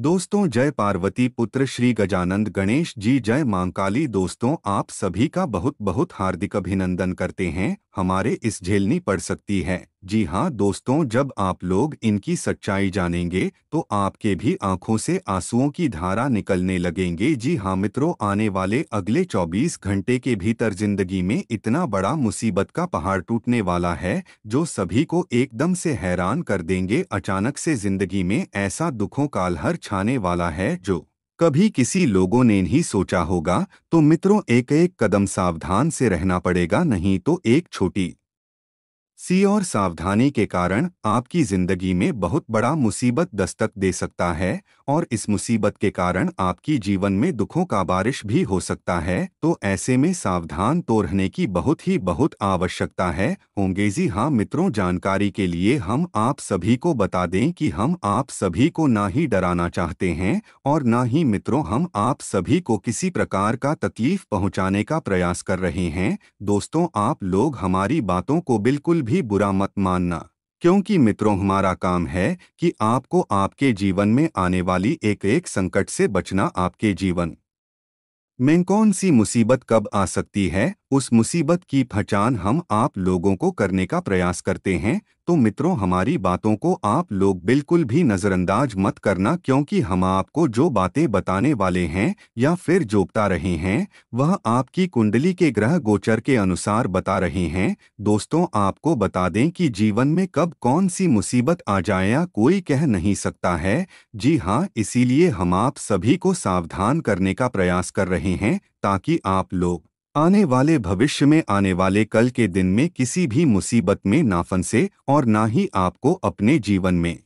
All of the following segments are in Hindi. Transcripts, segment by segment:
दोस्तों जय पार्वती पुत्र श्री गजानंद गणेश जी जय मांकाली दोस्तों आप सभी का बहुत बहुत हार्दिक अभिनंदन करते हैं हमारे इस झेलनी पड़ सकती है जी हाँ दोस्तों जब आप लोग इनकी सच्चाई जानेंगे तो आपके भी आंखों से आंसुओं की धारा निकलने लगेंगे जी हाँ मित्रों आने वाले अगले 24 घंटे के भीतर जिंदगी में इतना बड़ा मुसीबत का पहाड़ टूटने वाला है जो सभी को एकदम से हैरान कर देंगे अचानक से जिंदगी में ऐसा दुखों का लहर छाने वाला है जो कभी किसी लोगों ने नहीं सोचा होगा तो मित्रों एक एक कदम सावधान से रहना पड़ेगा नहीं तो एक छोटी सी और सावधानी के कारण आपकी जिंदगी में बहुत बड़ा मुसीबत दस्तक दे सकता है और इस मुसीबत के कारण आपकी जीवन में दुखों का बारिश भी हो सकता है तो ऐसे में सावधान तो रहने की बहुत ही बहुत आवश्यकता है होंगे जी हाँ मित्रों जानकारी के लिए हम आप सभी को बता दें कि हम आप सभी को ना ही डराना चाहते हैं और ना ही मित्रों हम आप सभी को किसी प्रकार का तकलीफ पहुँचाने का प्रयास कर रहे हैं दोस्तों आप लोग हमारी बातों को बिल्कुल भी भी बुरा मत मानना क्योंकि मित्रों हमारा काम है कि आपको आपके जीवन में आने वाली एक एक संकट से बचना आपके जीवन में कौन सी मुसीबत कब आ सकती है उस मुसीबत की पहचान हम आप लोगों को करने का प्रयास करते हैं तो मित्रों हमारी बातों को आप लोग बिल्कुल भी नज़रअंदाज मत करना क्योंकि हम आपको जो बातें बताने वाले हैं या फिर जोपता रहे हैं वह आपकी कुंडली के ग्रह गोचर के अनुसार बता रहे हैं दोस्तों आपको बता दें कि जीवन में कब कौन सी मुसीबत आ जाए या कोई कह नहीं सकता है जी हाँ इसीलिए हम आप सभी को सावधान करने का प्रयास कर रहे हैं ताकि आप लोग आने वाले भविष्य में आने वाले कल के दिन में किसी भी मुसीबत में ना फंसे और ना ही आपको अपने जीवन में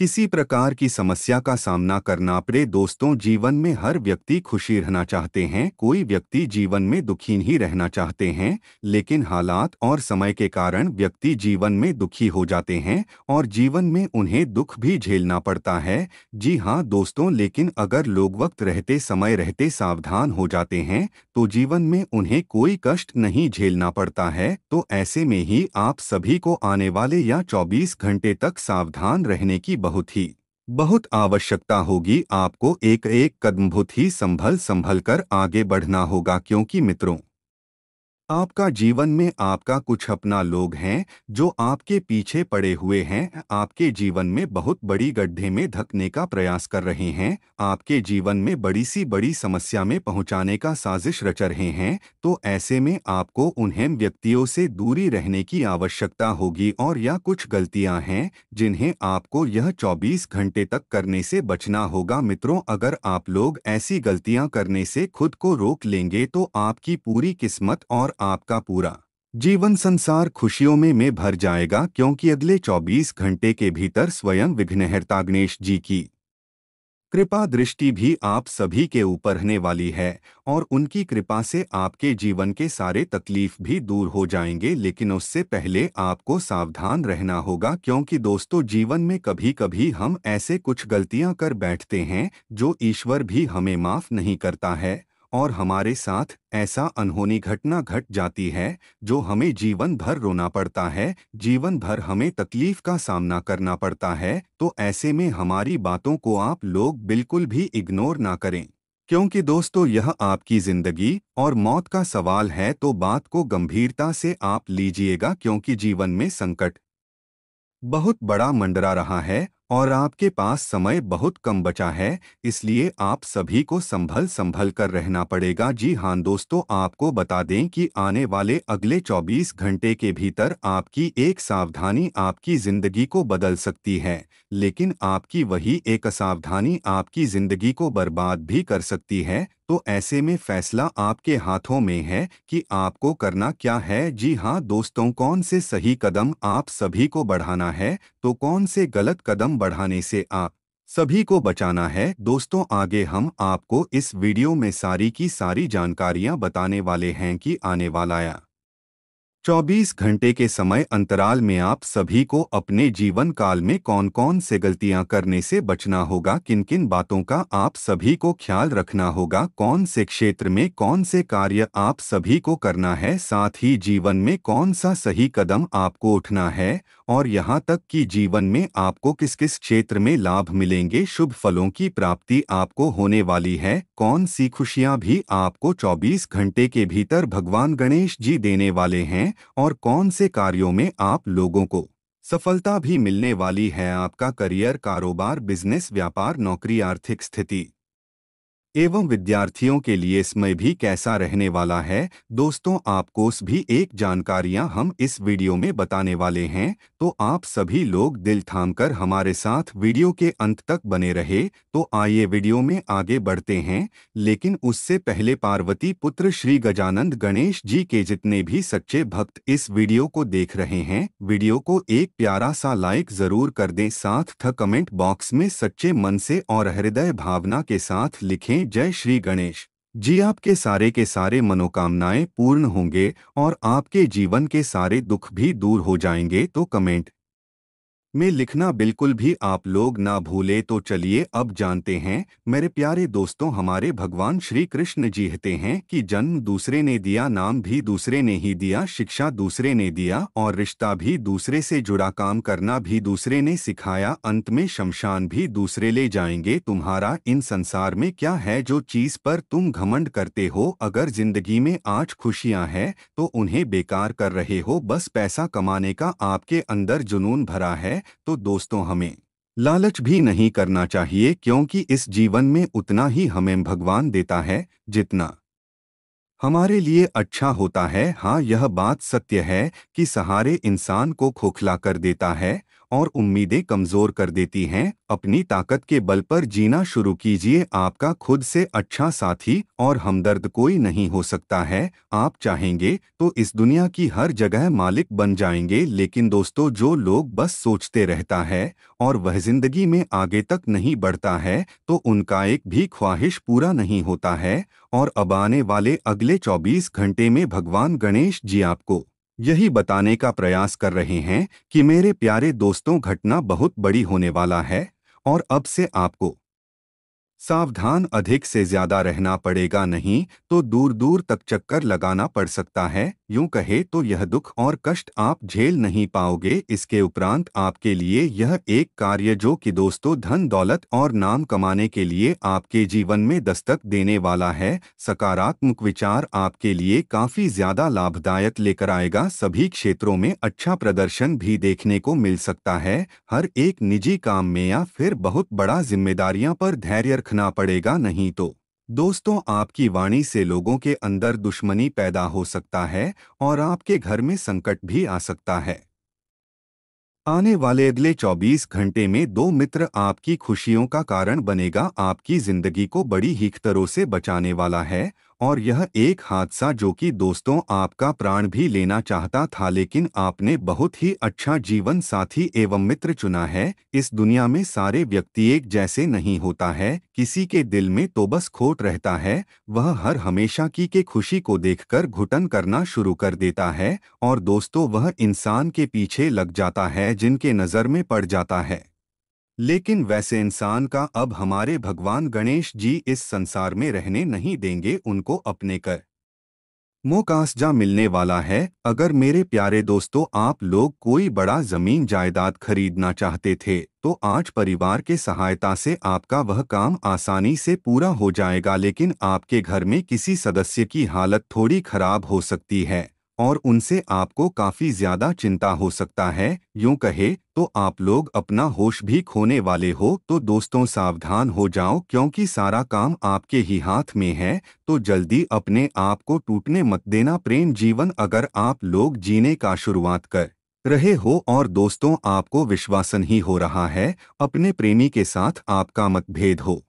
किसी प्रकार की समस्या का सामना करना पड़े दोस्तों जीवन में हर व्यक्ति खुशी रहना चाहते हैं कोई व्यक्ति जीवन में दुखी नहीं रहना चाहते हैं लेकिन हालात और समय के कारण व्यक्ति जीवन में दुखी हो जाते हैं और जीवन में उन्हें दुख भी झेलना पड़ता है जी हाँ दोस्तों लेकिन अगर लोग वक्त रहते समय रहते सावधान हो जाते हैं तो जीवन में उन्हें कोई कष्ट नहीं झेलना पड़ता है तो ऐसे में ही आप सभी को आने वाले या चौबीस घंटे तक सावधान रहने की बहुत ही बहुत आवश्यकता होगी आपको एक एक कदम बहुत ही संभल संभल कर आगे बढ़ना होगा क्योंकि मित्रों आपका जीवन में आपका कुछ अपना लोग हैं जो आपके पीछे पड़े हुए हैं आपके जीवन में बहुत बड़ी गड्ढे में धकने का प्रयास कर रहे हैं आपके जीवन में बड़ी सी बड़ी समस्या में पहुंचाने का साजिश रच रहे हैं तो ऐसे में आपको उन्हें व्यक्तियों से दूरी रहने की आवश्यकता होगी और या कुछ गलतियां हैं जिन्हें आपको यह चौबीस घंटे तक करने से बचना होगा मित्रों अगर आप लोग ऐसी गलतियाँ करने से खुद को रोक लेंगे तो आपकी पूरी किस्मत और आपका पूरा जीवन संसार खुशियों में में भर जाएगा क्योंकि अगले 24 घंटे के भीतर स्वयं विघ्नहरताग्नेश जी की कृपा दृष्टि भी आप सभी के ऊपर रहने वाली है और उनकी कृपा से आपके जीवन के सारे तकलीफ भी दूर हो जाएंगे लेकिन उससे पहले आपको सावधान रहना होगा क्योंकि दोस्तों जीवन में कभी कभी हम ऐसे कुछ गलतियां कर बैठते हैं जो ईश्वर भी हमें माफ नहीं करता है और हमारे साथ ऐसा अनहोनी घटना घट जाती है जो हमें जीवन भर रोना पड़ता है जीवन भर हमें तकलीफ का सामना करना पड़ता है तो ऐसे में हमारी बातों को आप लोग बिल्कुल भी इग्नोर ना करें क्योंकि दोस्तों यह आपकी जिंदगी और मौत का सवाल है तो बात को गंभीरता से आप लीजिएगा क्योंकि जीवन में संकट बहुत बड़ा मंडरा रहा है और आपके पास समय बहुत कम बचा है इसलिए आप सभी को संभल संभल कर रहना पड़ेगा जी हाँ दोस्तों आपको बता दें कि आने वाले अगले 24 घंटे के भीतर आपकी एक सावधानी आपकी जिंदगी को बदल सकती है लेकिन आपकी वही एक सावधानी आपकी जिंदगी को बर्बाद भी कर सकती है तो ऐसे में फैसला आपके हाथों में है कि आपको करना क्या है जी हाँ दोस्तों कौन से सही कदम आप सभी को बढ़ाना है तो कौन से गलत कदम बढ़ाने से आप सभी को बचाना है दोस्तों आगे हम आपको इस वीडियो में सारी की सारी जानकारियां बताने वाले हैं कि आने वाला या 24 घंटे के समय अंतराल में आप सभी को अपने जीवन काल में कौन कौन से गलतियां करने से बचना होगा किन किन बातों का आप सभी को ख्याल रखना होगा कौन से क्षेत्र में कौन से कार्य आप सभी को करना है साथ ही जीवन में कौन सा सही कदम आपको उठना है और यहाँ तक कि जीवन में आपको किस किस क्षेत्र में लाभ मिलेंगे शुभ फलों की प्राप्ति आपको होने वाली है कौन सी खुशियाँ भी आपको चौबीस घंटे के भीतर भगवान गणेश जी देने वाले हैं हैं और कौन से कार्यों में आप लोगों को सफलता भी मिलने वाली है आपका करियर कारोबार बिजनेस व्यापार नौकरी आर्थिक स्थिति एवं विद्यार्थियों के लिए इसमें भी कैसा रहने वाला है दोस्तों आपको भी एक जानकारियां हम इस वीडियो में बताने वाले हैं तो आप सभी लोग दिल थामकर हमारे साथ वीडियो के अंत तक बने रहे तो आइए वीडियो में आगे बढ़ते हैं लेकिन उससे पहले पार्वती पुत्र श्री गजानंद गणेश जी के जितने भी सच्चे भक्त इस वीडियो को देख रहे हैं वीडियो को एक प्यारा सा लाइक जरूर कर दे साथ कमेंट बॉक्स में सच्चे मन से और हृदय भावना के साथ लिखे में जय श्री गणेश जी आपके सारे के सारे मनोकामनाएं पूर्ण होंगे और आपके जीवन के सारे दुख भी दूर हो जाएंगे तो कमेंट में लिखना बिल्कुल भी आप लोग ना भूले तो चलिए अब जानते हैं मेरे प्यारे दोस्तों हमारे भगवान श्री कृष्ण जी कहते हैं कि जन्म दूसरे ने दिया नाम भी दूसरे ने ही दिया शिक्षा दूसरे ने दिया और रिश्ता भी दूसरे से जुड़ा काम करना भी दूसरे ने सिखाया अंत में शमशान भी दूसरे ले जाएंगे तुम्हारा इन संसार में क्या है जो चीज पर तुम घमंड करते हो अगर जिंदगी में आज खुशियाँ हैं तो उन्हें बेकार कर रहे हो बस पैसा कमाने का आपके अंदर जुनून भरा है तो दोस्तों हमें लालच भी नहीं करना चाहिए क्योंकि इस जीवन में उतना ही हमें भगवान देता है जितना हमारे लिए अच्छा होता है हाँ यह बात सत्य है कि सहारे इंसान को खोखला कर देता है और उम्मीदें कमज़ोर कर देती हैं अपनी ताकत के बल पर जीना शुरू कीजिए आपका खुद से अच्छा साथी और हमदर्द कोई नहीं हो सकता है आप चाहेंगे तो इस दुनिया की हर जगह मालिक बन जाएंगे लेकिन दोस्तों जो लोग बस सोचते रहता है और वह जिंदगी में आगे तक नहीं बढ़ता है तो उनका एक भी ख्वाहिश पूरा नहीं होता है और अब आने वाले अगले 24 घंटे में भगवान गणेश जी आपको यही बताने का प्रयास कर रहे हैं कि मेरे प्यारे दोस्तों घटना बहुत बड़ी होने वाला है और अब से आपको सावधान अधिक से ज्यादा रहना पड़ेगा नहीं तो दूर दूर तक चक्कर लगाना पड़ सकता है यूं कहे तो यह दुख और कष्ट आप झेल नहीं पाओगे इसके उपरांत आपके लिए यह एक कार्य जो कि दोस्तों धन दौलत और नाम कमाने के लिए आपके जीवन में दस्तक देने वाला है सकारात्मक विचार आपके लिए काफी ज्यादा लाभदायक लेकर आएगा सभी क्षेत्रों में अच्छा प्रदर्शन भी देखने को मिल सकता है हर एक निजी काम में या फिर बहुत बड़ा जिम्मेदारियां पर धैर्य रखना पड़ेगा नहीं तो दोस्तों आपकी वाणी से लोगों के अंदर दुश्मनी पैदा हो सकता है और आपके घर में संकट भी आ सकता है आने वाले अगले 24 घंटे में दो मित्र आपकी खुशियों का कारण बनेगा आपकी जिंदगी को बड़ी हिकतरों से बचाने वाला है और यह एक हादसा जो कि दोस्तों आपका प्राण भी लेना चाहता था लेकिन आपने बहुत ही अच्छा जीवन साथी एवं मित्र चुना है इस दुनिया में सारे व्यक्ति एक जैसे नहीं होता है किसी के दिल में तो बस खोट रहता है वह हर हमेशा की के खुशी को देखकर घुटन करना शुरू कर देता है और दोस्तों वह इंसान के पीछे लग जाता है जिनके नज़र में पड़ जाता है लेकिन वैसे इंसान का अब हमारे भगवान गणेश जी इस संसार में रहने नहीं देंगे उनको अपने कर मोकासजा मिलने वाला है अगर मेरे प्यारे दोस्तों आप लोग कोई बड़ा जमीन जायदाद खरीदना चाहते थे तो आज परिवार के सहायता से आपका वह काम आसानी से पूरा हो जाएगा लेकिन आपके घर में किसी सदस्य की हालत थोड़ी खराब हो सकती है और उनसे आपको काफ़ी ज़्यादा चिंता हो सकता है यूं कहे तो आप लोग अपना होश भी खोने वाले हो तो दोस्तों सावधान हो जाओ क्योंकि सारा काम आपके ही हाथ में है तो जल्दी अपने आप को टूटने मत देना प्रेम जीवन अगर आप लोग जीने का शुरुआत कर रहे हो और दोस्तों आपको विश्वासन ही हो रहा है अपने प्रेमी के साथ आपका मतभेद हो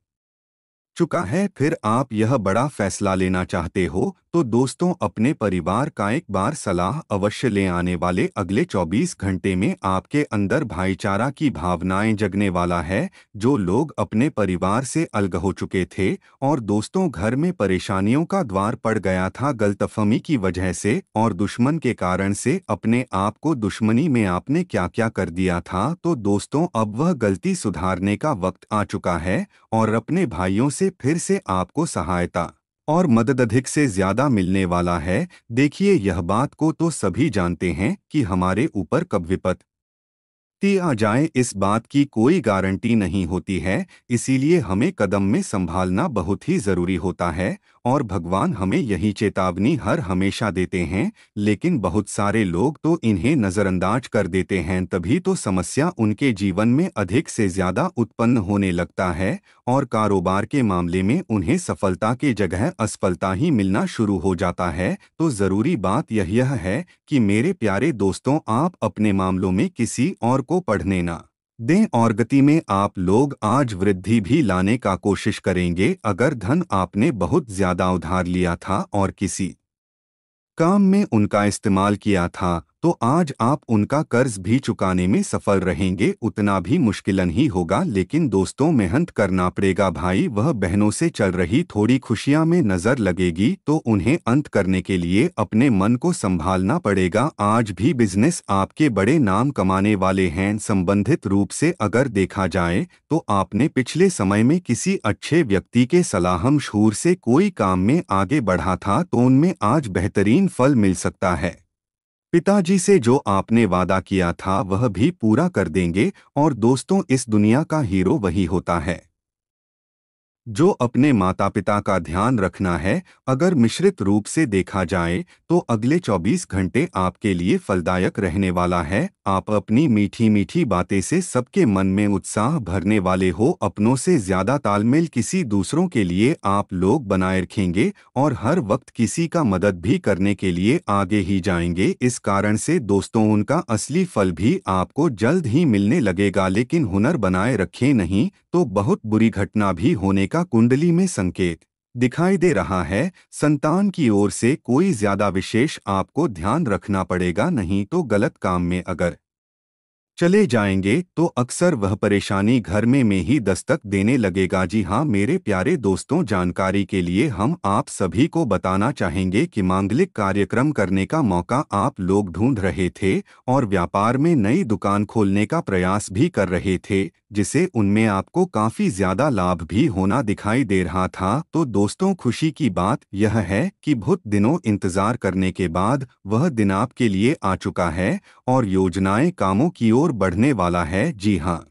चुका है फिर आप यह बड़ा फैसला लेना चाहते हो तो दोस्तों अपने परिवार का एक बार सलाह अवश्य ले आने वाले अगले 24 घंटे में आपके अंदर भाईचारा की भावनाएं जगने वाला है जो लोग अपने परिवार से अलग हो चुके थे और दोस्तों घर में परेशानियों का द्वार पड़ गया था गलतफहमी की वजह से और दुश्मन के कारण से अपने आप को दुश्मनी में आपने क्या क्या कर दिया था तो दोस्तों अब वह गलती सुधारने का वक्त आ चुका है और अपने भाइयों से फिर से आपको सहायता और मदद अधिक से ज्यादा मिलने वाला है देखिए यह बात को तो सभी जानते हैं कि हमारे ऊपर कब विपत ती आ जाए इस बात की कोई गारंटी नहीं होती है इसीलिए हमें कदम में संभालना बहुत ही जरूरी होता है और भगवान हमें यही चेतावनी हर हमेशा देते हैं लेकिन बहुत सारे लोग तो इन्हें नज़रअंदाज कर देते हैं तभी तो समस्या उनके जीवन में अधिक से ज़्यादा उत्पन्न होने लगता है और कारोबार के मामले में उन्हें सफलता के जगह असफलता ही मिलना शुरू हो जाता है तो ज़रूरी बात यह है कि मेरे प्यारे दोस्तों आप अपने मामलों में किसी और को पढ़ने ना दें और गति में आप लोग आज वृद्धि भी लाने का कोशिश करेंगे अगर धन आपने बहुत ज्यादा उधार लिया था और किसी काम में उनका इस्तेमाल किया था तो आज आप उनका कर्ज भी चुकाने में सफल रहेंगे उतना भी मुश्किलन ही होगा लेकिन दोस्तों मेहनत करना पड़ेगा भाई वह बहनों से चल रही थोड़ी खुशियां में नजर लगेगी तो उन्हें अंत करने के लिए अपने मन को संभालना पड़ेगा आज भी बिजनेस आपके बड़े नाम कमाने वाले हैं संबंधित रूप से अगर देखा जाए तो आपने पिछले समय में किसी अच्छे व्यक्ति के सलाहम शूर से कोई काम में आगे बढ़ा था तो उनमें आज बेहतरीन फल मिल सकता है पिताजी से जो आपने वादा किया था वह भी पूरा कर देंगे और दोस्तों इस दुनिया का हीरो वही होता है जो अपने माता पिता का ध्यान रखना है अगर मिश्रित रूप से देखा जाए तो अगले 24 घंटे आपके लिए फलदायक रहने वाला है आप अपनी मीठी मीठी बातें से सबके मन में उत्साह भरने वाले हो अपनों से ज्यादा तालमेल किसी दूसरों के लिए आप लोग बनाए रखेंगे और हर वक्त किसी का मदद भी करने के लिए आगे ही जाएंगे इस कारण से दोस्तों उनका असली फल भी आपको जल्द ही मिलने लगेगा लेकिन हुनर बनाए रखे नहीं तो बहुत बुरी घटना भी होने का कुंडली में संकेत दिखाई दे रहा है संतान की ओर से कोई ज्यादा विशेष आपको ध्यान रखना पड़ेगा नहीं तो गलत काम में अगर चले जाएंगे तो अक्सर वह परेशानी घर में में ही दस्तक देने लगेगा जी हाँ मेरे प्यारे दोस्तों जानकारी के लिए हम आप सभी को बताना चाहेंगे कि मांगलिक कार्यक्रम करने का मौका आप लोग ढूंढ रहे थे और व्यापार में नई दुकान खोलने का प्रयास भी कर रहे थे जिसे उनमें आपको काफ़ी ज़्यादा लाभ भी होना दिखाई दे रहा था तो दोस्तों खुशी की बात यह है कि बहुत दिनों इंतज़ार करने के बाद वह दिन आपके लिए आ चुका है और योजनाएं कामों की ओर बढ़ने वाला है जी हाँ